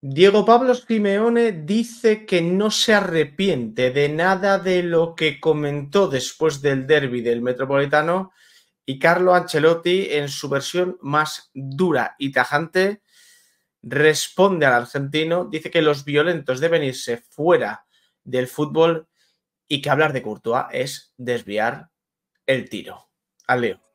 Diego Pablo Simeone dice que no se arrepiente de nada de lo que comentó después del derby del Metropolitano y Carlo Ancelotti en su versión más dura y tajante responde al argentino, dice que los violentos deben irse fuera del fútbol y que hablar de Courtois es desviar el tiro. Al Leo.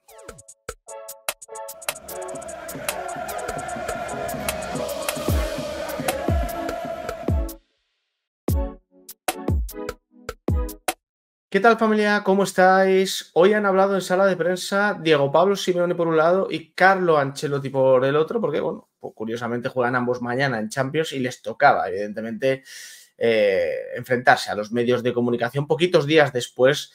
¿Qué tal familia? ¿Cómo estáis? Hoy han hablado en sala de prensa Diego Pablo Simeone por un lado y Carlo Ancelotti por el otro, porque bueno, pues, curiosamente juegan ambos mañana en Champions y les tocaba, evidentemente, eh, enfrentarse a los medios de comunicación poquitos días después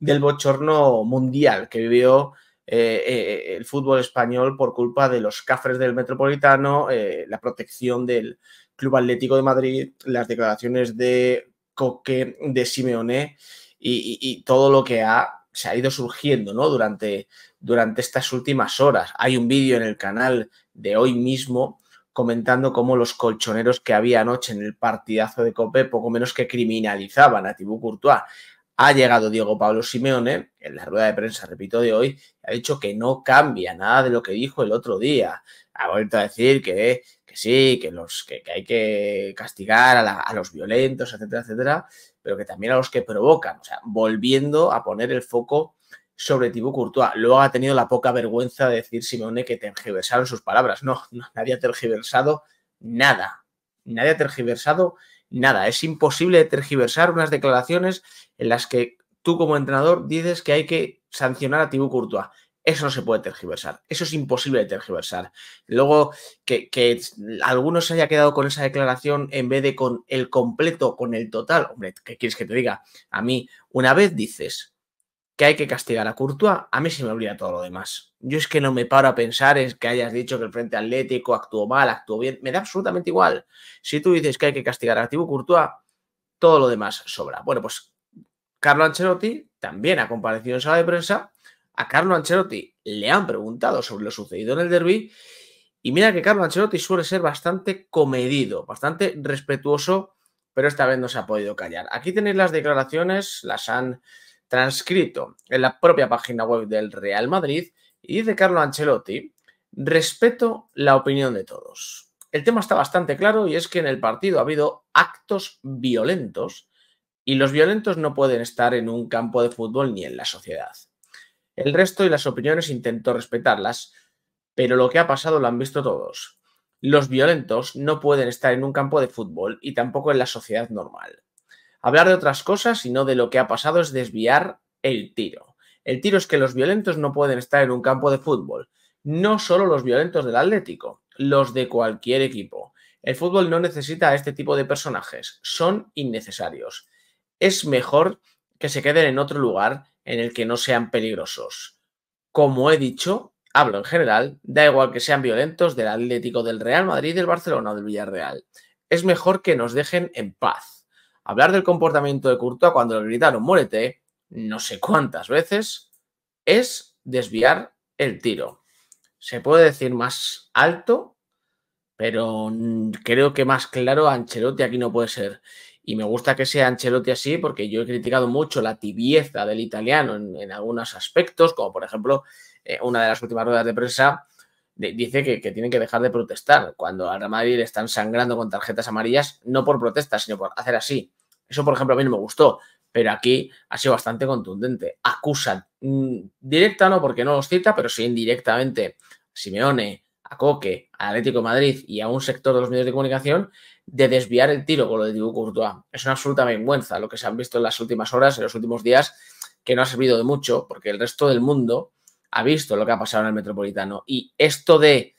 del bochorno mundial que vivió eh, eh, el fútbol español por culpa de los cafres del Metropolitano, la protección del Club Atlético de Madrid, las declaraciones de Coque, de Simeone y, todo lo que ha, se ha ido surgiendo ¿no? durante, durante estas últimas horas. Hay un vídeo en el canal de hoy mismo comentando cómo los colchoneros que había anoche en el partidazo de Cope poco menos que criminalizaban a Thibaut Courtois. Ha llegado Diego Pablo Simeone, en la rueda de prensa, repito, de hoy, ha dicho que no cambia nada de lo que dijo el otro día. Ha vuelto a decir que, sí, que, los, que, hay que castigar a, a los violentos, etcétera, etcétera, pero que también a los que provocan. O sea, volviendo a poner el foco sobre Thibaut Courtois. Luego ha tenido la poca vergüenza de decir Simone, que tergiversaron sus palabras. No, nadie ha tergiversado nada. Nadie ha tergiversado nada. Es imposible tergiversar unas declaraciones en las que tú como entrenador dices que hay que sancionar a Tibú Courtois. Eso no se puede tergiversar. Eso es imposible de tergiversar. Luego, que, algunos se haya quedado con esa declaración en vez de con el completo, con el total. Hombre, ¿qué quieres que te diga? A mí, una vez dices que hay que castigar a Courtois, a mí se me olvida todo lo demás. Yo es que no me paro a pensar en que hayas dicho que el Frente Atlético actuó mal, actuó bien, me da absolutamente igual. Si tú dices que hay que castigar a activo Courtois, todo lo demás sobra. Bueno, pues Carlo Ancelotti también ha comparecido en sala de prensa a Carlo Ancelotti le han preguntado sobre lo sucedido en el derby y mira que Carlo Ancelotti suele ser bastante comedido, bastante respetuoso, pero esta vez no se ha podido callar. Aquí tenéis las declaraciones, las han transcrito en la propia página web del Real Madrid y dice Carlo Ancelotti, respeto la opinión de todos. El tema está bastante claro y es que en el partido ha habido actos violentos y los violentos no pueden estar en un campo de fútbol ni en la sociedad. El resto y las opiniones intento respetarlas, pero lo que ha pasado lo han visto todos. Los violentos no pueden estar en un campo de fútbol y tampoco en la sociedad normal. Hablar de otras cosas y no de lo que ha pasado es desviar el tiro. El tiro es que los violentos no pueden estar en un campo de fútbol. No solo los violentos del Atlético, los de cualquier equipo. El fútbol no necesita a este tipo de personajes, son innecesarios. Es mejor que se queden en otro lugar en el que no sean peligrosos. Como he dicho, hablo en general, da igual que sean violentos del Atlético, del Real Madrid, del Barcelona o del Villarreal. Es mejor que nos dejen en paz. Hablar del comportamiento de Curto cuando le gritaron muérete no sé cuántas veces es desviar el tiro. Se puede decir más alto, pero creo que más claro Ancelotti aquí no puede ser. Y me gusta que sea Ancelotti así porque yo he criticado mucho la tibieza del italiano en, algunos aspectos, como por ejemplo eh, una de las últimas ruedas de prensa dice que, tienen que dejar de protestar cuando al Real Madrid están sangrando con tarjetas amarillas, no por protesta, sino por hacer así. Eso, por ejemplo, a mí no me gustó, pero aquí ha sido bastante contundente. Acusa, mm, directa no porque no los cita, pero sí indirectamente Simeone, a Coque, a Atlético Madrid y a un sector de los medios de comunicación de desviar el tiro con lo de Diego Courtois. Es una absoluta vergüenza lo que se han visto en las últimas horas, en los últimos días, que no ha servido de mucho porque el resto del mundo ha visto lo que ha pasado en el Metropolitano. Y esto de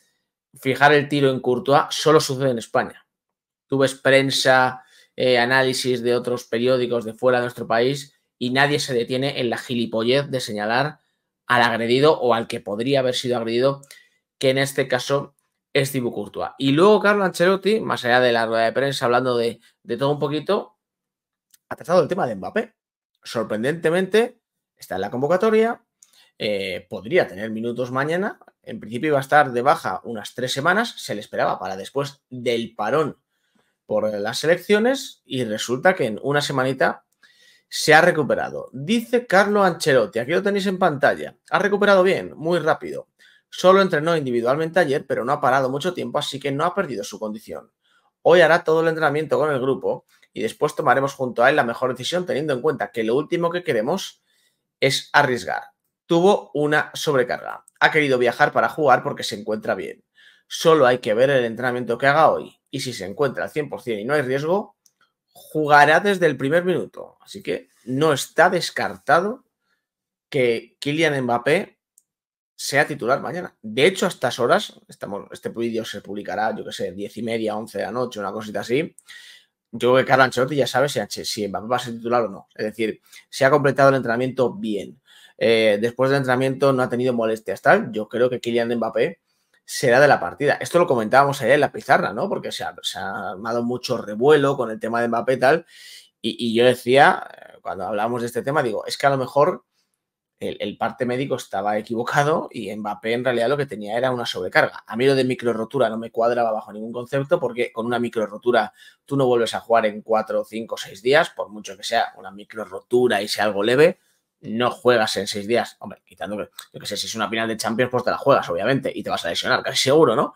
fijar el tiro en Courtois solo sucede en España. Tú ves prensa, eh, análisis de otros periódicos de fuera de nuestro país y nadie se detiene en la gilipollez de señalar al agredido o al que podría haber sido agredido que en este caso es Thibaut Courtois. Y luego Carlo Ancelotti, más allá de la rueda de prensa, hablando de, todo un poquito, ha tratado el tema de Mbappé. Sorprendentemente, está en la convocatoria, eh, podría tener minutos mañana, en principio iba a estar de baja unas tres semanas, se le esperaba para después del parón por las elecciones y resulta que en una semanita se ha recuperado. Dice Carlo Ancelotti, aquí lo tenéis en pantalla, ha recuperado bien, muy rápido. Solo entrenó individualmente ayer, pero no ha parado mucho tiempo, así que no ha perdido su condición. Hoy hará todo el entrenamiento con el grupo y después tomaremos junto a él la mejor decisión, teniendo en cuenta que lo último que queremos es arriesgar. Tuvo una sobrecarga. Ha querido viajar para jugar porque se encuentra bien. Solo hay que ver el entrenamiento que haga hoy. Y si se encuentra al 100% y no hay riesgo, jugará desde el primer minuto. Así que no está descartado que Kylian Mbappé sea titular mañana. De hecho, a estas horas, estamos, este vídeo se publicará, yo que sé, diez y media, 11 de la noche, una cosita así. Yo creo que Carlos Ancelotti ya sabe si, si va a ser titular o no. Es decir, se ha completado el entrenamiento bien. Eh, después del entrenamiento no ha tenido molestias tal. Yo creo que Kylian Mbappé será de la partida. Esto lo comentábamos ayer en la pizarra, ¿no? Porque se ha, armado mucho revuelo con el tema de Mbappé tal. Y, y yo decía, eh, cuando hablábamos de este tema, digo, es que a lo mejor el, parte médico estaba equivocado y Mbappé en realidad lo que tenía era una sobrecarga. A mí lo de micro rotura no me cuadraba bajo ningún concepto porque con una micro rotura tú no vuelves a jugar en 4, 5, seis días, por mucho que sea una micro rotura y sea algo leve, no juegas en seis días. Hombre, quitando que, yo que sé, si es una final de Champions, pues te la juegas, obviamente, y te vas a lesionar, casi seguro, ¿no?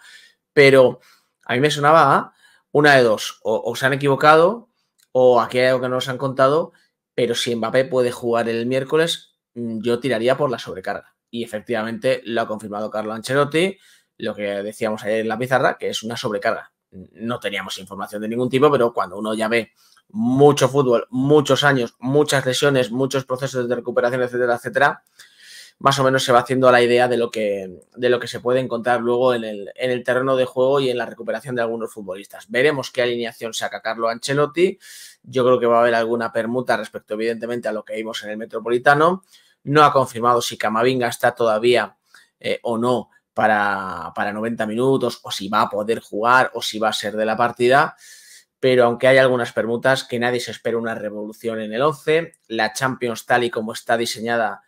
Pero a mí me sonaba una de dos, o, o se han equivocado o aquí hay algo que no nos han contado, pero si Mbappé puede jugar el miércoles, Mm, yo tiraría por la sobrecarga. Y efectivamente lo ha confirmado Carlo Ancelotti, lo que decíamos ayer en la pizarra, que es una sobrecarga. No teníamos información de ningún tipo, pero cuando uno ya ve mucho fútbol, muchos años, muchas lesiones, muchos procesos de recuperación, etcétera, etcétera, más o menos se va haciendo la idea de lo que, de lo que se puede encontrar luego en el, en el terreno de juego y en la recuperación de algunos futbolistas. Veremos qué alineación saca Carlo Ancelotti. Yo creo que va a haber alguna permuta respecto, evidentemente, a lo que vimos en el Metropolitano. No ha confirmado si Camavinga está todavía eh, o no para, para 90 minutos, o si va a poder jugar, o si va a ser de la partida pero aunque hay algunas permutas que nadie se espera una revolución en el 11, la Champions tal y como está diseñada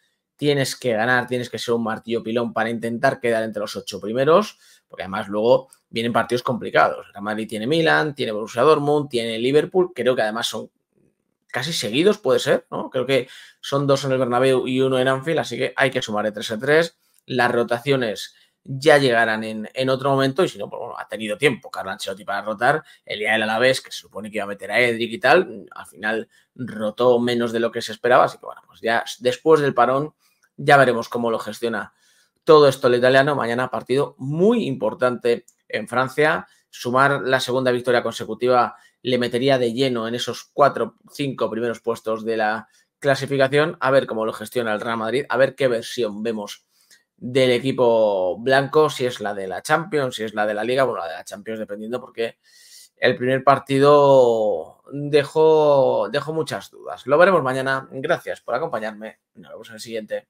tienes que ganar, tienes que ser un martillo pilón para intentar quedar entre los ocho primeros, porque además luego vienen partidos complicados. La Madrid tiene Milan, tiene Borussia Dortmund, tiene Liverpool, creo que además son casi seguidos, puede ser, ¿no? Creo que son dos en el Bernabéu y uno en Anfield, así que hay que sumar de 3 a 3. Las rotaciones ya llegarán en, otro momento y si no, pues bueno, ha tenido tiempo Carlo Ancelotti para rotar. El día del Alavés, que se supone que iba a meter a Edric y tal, al final rotó menos de lo que se esperaba, así que bueno, pues ya después del parón ya veremos cómo lo gestiona todo esto el italiano. Mañana partido muy importante en Francia. Sumar la segunda victoria consecutiva le metería de lleno en esos cuatro, cinco primeros puestos de la clasificación. A ver cómo lo gestiona el Real Madrid, a ver qué versión vemos del equipo blanco, si es la de la Champions, si es la de la Liga, bueno, la de la Champions dependiendo porque el primer partido dejó, dejó muchas dudas. Lo veremos mañana. Gracias por acompañarme. Nos vemos en el siguiente.